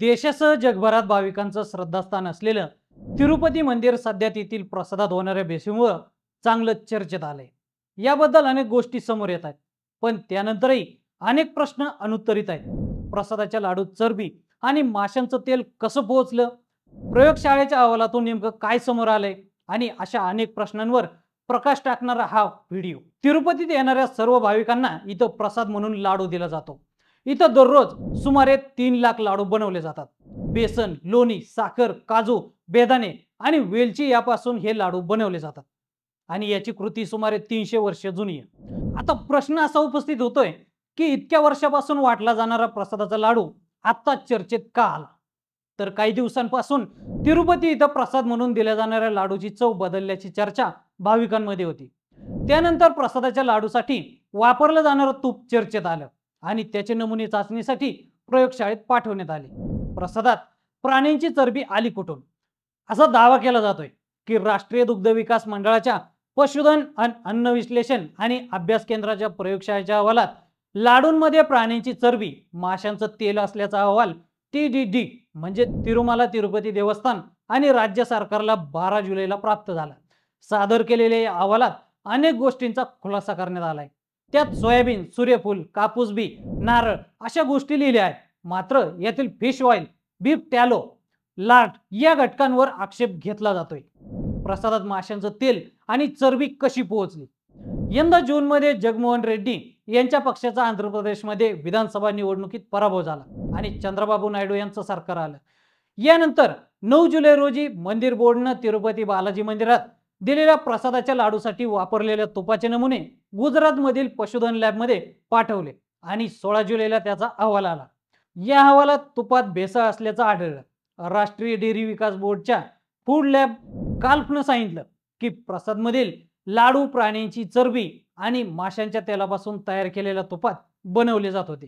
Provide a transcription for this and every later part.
देशासह जगभरात भाविकांचं श्रद्धास्थान असलेलं तिरुपती मंदिर सध्या तेथील प्रसादात होणाऱ्या भेसीमुळं चांगलं चर्चेत आलंय याबद्दल अनेक गोष्टी समोर येत आहेत पण त्यानंतरही अनेक प्रश्न अनुत्तरित आहेत प्रसादाच्या लाडू चरबी आणि माशांचं तेल कसं पोहोचलं प्रयोगशाळेच्या अहवालातून नेमकं काय समोर आलंय आणि अशा अनेक प्रश्नांवर प्रकाश टाकणारा हा व्हिडिओ तिरुपतीत येणाऱ्या सर्व भाविकांना इथं प्रसाद म्हणून लाडू दिला जातो इथं दररोज सुमारे तीन लाख लाडू बनवले जातात बेसन लोणी साखर काजू बेदाणे आणि वेलची यापासून हे लाडू बनवले जातात आणि याची कृती सुमारे तीनशे वर्ष जुनी आहे आता प्रश्न असा उपस्थित होतोय की इतक्या वर्षापासून वाटला जाणारा प्रसादाचा लाडू आत्ता चर्चेत का आला तर काही दिवसांपासून तिरुपती इथं प्रसाद म्हणून दिल्या जाणाऱ्या लाडूची चव बदलल्याची चर्चा भाविकांमध्ये होती त्यानंतर प्रसादाच्या लाडूसाठी वापरलं जाणारं तूप चर्चेत आलं आणि त्याचे नमुने चाचणीसाठी प्रयोगशाळेत पाठवण्यात आले प्रसादात प्राण्यांची चरबी आली कुठून असा दावा केला जातोय की राष्ट्रीय दुग्ध विकास मंडळाच्या पशुधन अन्न विश्लेषण आणि अभ्यास केंद्राच्या प्रयोगशाळेच्या अहवालात लाडूंमध्ये प्राण्यांची चरबी माशांचं तेल असल्याचा अहवाल टी डी डी म्हणजे तिरुमाला तिरुपती देवस्थान आणि राज्य सरकारला बारा जुलैला प्राप्त झाला सादर केलेल्या या अहवालात अनेक गोष्टींचा खुलासा करण्यात आलाय त्यात सोयाबीन सूर्यफूल कापूस बी नारळ अशा गोष्टी लिहिल्या आहेत मात्र यातील फिश ऑइल बीफ टॅलो लाट या घटकांवर आक्षेप घेतला जातोय प्रसादात माशांचं तेल आणि चरबी कशी पोहोचली यंदा जूनमध्ये जगमोहन रेड्डी यांच्या पक्षाचा आंध्र प्रदेशमध्ये विधानसभा निवडणुकीत पराभव झाला आणि चंद्रबाबू नायडू यांचं सरकार आलं यानंतर नऊ जुलै रोजी मंदिर बोर्डनं तिरुपती बालाजी मंदिरात दिलेल्या प्रसादाच्या लाडूसाठी वापरलेल्या तुपाचे नमुने गुजरातमधील पशुधन लॅबमध्ये पाठवले आणि सोळा जुलैला त्याचा अहवाल आला या अहवालात तुपात भेसळ असल्याचं आढळलं राष्ट्रीय डेअरी विकास बोर्डच्या फूड लॅब काल्फनं सांगितलं की प्रसाद मधील लाडू प्राण्यांची चरबी आणि माशांच्या तेलापासून तयार केलेल्या तुपात बनवले जात होते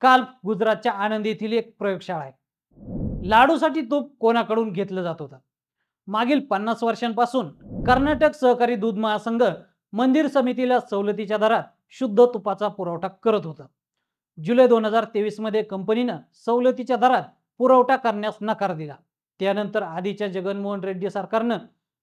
काल्फ गुजरातच्या आनंद येथील एक प्रयोगशाळा आहे लाडूसाठी तूप कोणाकडून घेतलं जात होतं मागील पन्नास वर्षांपासून कर्नाटक सहकारी दूध महासंघ मंदिर समितीला सवलतीच्या दरात शुद्ध तुपाचा पुरवठा करत होता जुलै दोन हजार तेवीसमध्ये कंपनीनं सवलतीच्या दरात पुरवठा करण्यास नकार दिला त्यानंतर आधीच्या जगनमोहन रेड्डी सरकारनं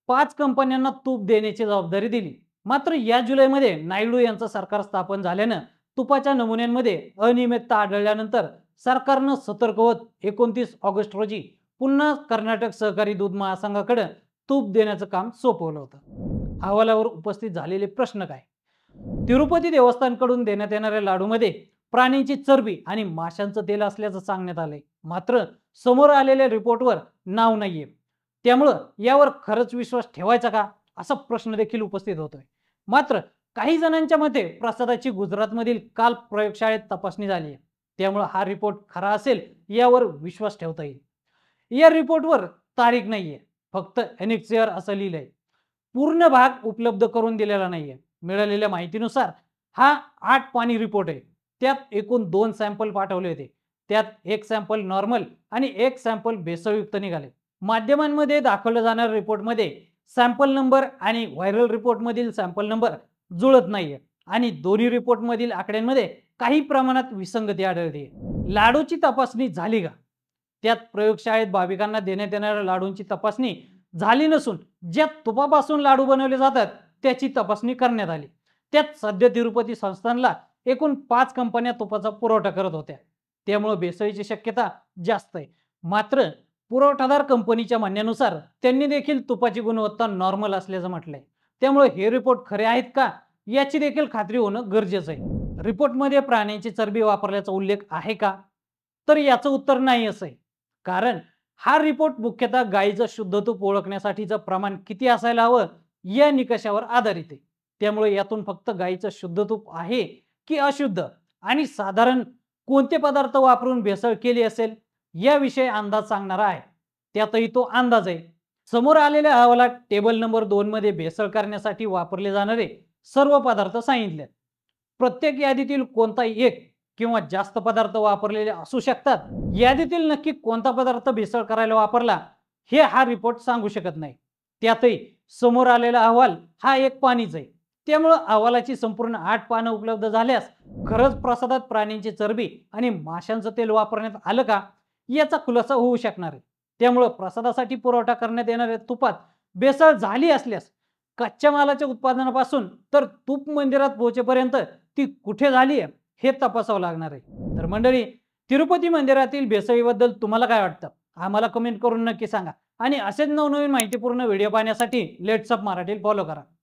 पाच कंपन्यांना तूप देण्याची जबाबदारी दिली मात्र या जुलैमध्ये नायडू यांचं सरकार स्थापन झाल्यानं तुपाच्या नमुन्यांमध्ये अनियमितता आढळल्यानंतर सरकारनं सतर्क होत एकोणतीस ऑगस्ट रोजी पुन्हा कर्नाटक सहकारी दूध महासंघाकडे तूप देण्याचं काम सोपवलं होतं अहवालावर उपस्थित झालेले प्रश्न काय तिरुपती देवस्थानकडून देण्यात येणाऱ्या लाडूमध्ये प्राण्यांची चरबी आणि माशांचं तेल असल्याचं सांगण्यात आलंय मात्र समोर आलेल्या रिपोर्टवर नाव नाहीये त्यामुळं यावर खरंच विश्वास ठेवायचा का असा प्रश्न देखील उपस्थित होतोय मात्र काही जणांच्या मते प्रसादाची गुजरातमधील काल प्रयोगशाळेत तपासणी झाली आहे त्यामुळं हा रिपोर्ट खरा असेल यावर विश्वास ठेवता येईल या रिपोर्टवर तारीख नाहीये फक्त एनेक्स असं लिहिलंय पूर्ण भाग उपलब्ध करून दिलेला नाहीये मिळालेल्या माहितीनुसार हा आठ पाणी रिपोर्ट आहे त्यात एकूण दोन सॅम्पल पाठवले होते त्यात एक सॅम्पल नॉर्मल आणि एक सॅम्पल बेसवयुक्त निघाले माध्यमांमध्ये दाखवलं जाणाऱ्या रिपोर्टमध्ये सॅम्पल नंबर आणि व्हायरल रिपोर्ट मधील सॅम्पल नंबर जुळत नाहीये आणि दोन्ही रिपोर्टमधील आकड्यांमध्ये काही प्रमाणात विसंगती आढळते लाडूची तपासणी झाली का त्यात प्रयोगशाळेत भाविकांना देण्यात येणाऱ्या लाडूंची तपासणी झाली नसून ज्या तुपापासून लाडू बनवले जातात त्याची तपासणी करण्यात आली त्यात सध्या तिरुपती संस्थानला एकूण पाच कंपन्या तुपाचा पुरवठा करत होत्या त्यामुळे बेसळीची शक्यता जास्त आहे मात्र पुरवठादार कंपनीच्या म्हणण्यानुसार त्यांनी देखील तुपाची गुणवत्ता नॉर्मल असल्याचं म्हटलंय त्यामुळे हे रिपोर्ट खरे आहेत का याची देखील खात्री होणं गरजेचं आहे रिपोर्टमध्ये प्राण्यांची चरबी वापरल्याचा उल्लेख आहे का तर याचं उत्तर नाही असं आहे कारण हा रिपोर्ट मुख्यतः गायीचं शुद्ध तूप ओळखण्यासाठीचं प्रमाण किती असायला हवं या निकषावर आधारित आहे त्यामुळे यातून फक्त गायीचं शुद्ध तूप आहे की अशुद्ध आणि साधारण कोणते पदार्थ वापरून भेसळ केली असेल याविषयी अंदाज सांगणारा आहे त्यातही तो अंदाज आहे समोर आलेल्या अहवालात टेबल नंबर दोन मध्ये भेसळ करण्यासाठी वापरले जाणारे सर्व पदार्थ सांगितले प्रत्येक यादीतील कोणताही एक किंवा जास्त पदार्थ वापरलेले असू शकतात यादीतील नक्की कोणता पदार्थ भेसळ करायला वापरला हे हा रिपोर्ट सांगू शकत नाही त्यातही समोर आलेला अहवाल हा एक पाणीच आहे त्यामुळं अहवालाची संपूर्ण आठ पानं उपलब्ध झाल्यास खरंच प्रसादात प्राण्यांची चरबी आणि माशांचं तेल वापरण्यात आलं का याचा खुलासा होऊ शकणार आहे त्यामुळं प्रसादासाठी पुरवठा करण्यात येणाऱ्या तुपात बेसळ झाली असल्यास कच्च्या मालाच्या उत्पादनापासून तर तूप मंदिरात पोहोचेपर्यंत ती कुठे झाली आहे हे तपासावं लागणार आहे तर मंडळी तिरुपती मंदिरातील बेसळीबद्दल तुम्हाला काय वाटतं आम्हाला कमेंट करून नक्की सांगा आणि असेच नवनवीन माहितीपूर्ण व्हिडिओ पाहण्यासाठी लेट्सअप मराठी फॉलो करा